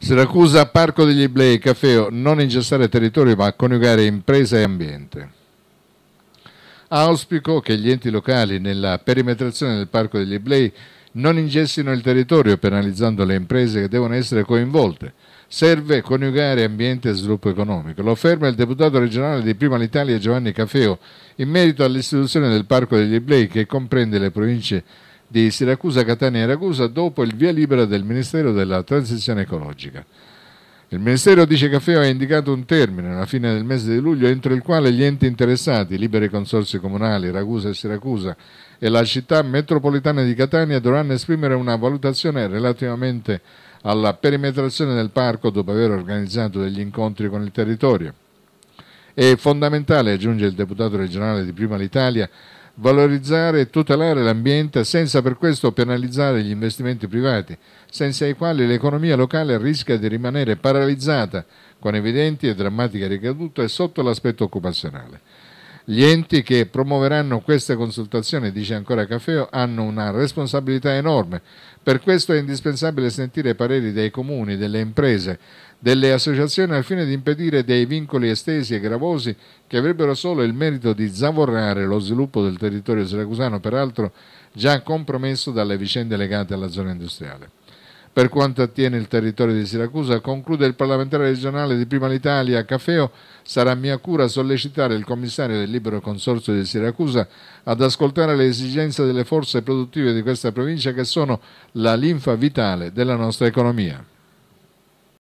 Siracusa, Parco degli Iblei, Cafeo, non ingessare territorio ma coniugare impresa e ambiente. Auspico che gli enti locali nella perimetrazione del Parco degli Iblei non ingessino il territorio penalizzando le imprese che devono essere coinvolte. Serve coniugare ambiente e sviluppo economico. Lo afferma il deputato regionale di Prima l'Italia Giovanni Cafeo in merito all'istituzione del Parco degli Iblei che comprende le province di di Siracusa, Catania e Ragusa dopo il via libera del Ministero della Transizione Ecologica. Il Ministero dice che FEO ha indicato un termine, alla fine del mese di luglio, entro il quale gli enti interessati, liberi consorsi comunali, Ragusa e Siracusa, e la città metropolitana di Catania dovranno esprimere una valutazione relativamente alla perimetrazione del parco dopo aver organizzato degli incontri con il territorio. È fondamentale, aggiunge il deputato regionale di Prima l'Italia, valorizzare e tutelare l'ambiente senza per questo penalizzare gli investimenti privati, senza i quali l'economia locale rischia di rimanere paralizzata con evidenti e drammatiche ricadute sotto l'aspetto occupazionale. Gli enti che promuoveranno queste consultazioni, dice ancora Cafeo, hanno una responsabilità enorme. Per questo è indispensabile sentire i pareri dei comuni, delle imprese, delle associazioni al fine di impedire dei vincoli estesi e gravosi che avrebbero solo il merito di zavorrare lo sviluppo del territorio siracusano, peraltro già compromesso dalle vicende legate alla zona industriale. Per quanto attiene il territorio di Siracusa, conclude il parlamentare regionale di Prima l'Italia, Cafeo, sarà mia cura sollecitare il commissario del libero consorzio di Siracusa ad ascoltare le esigenze delle forze produttive di questa provincia che sono la linfa vitale della nostra economia.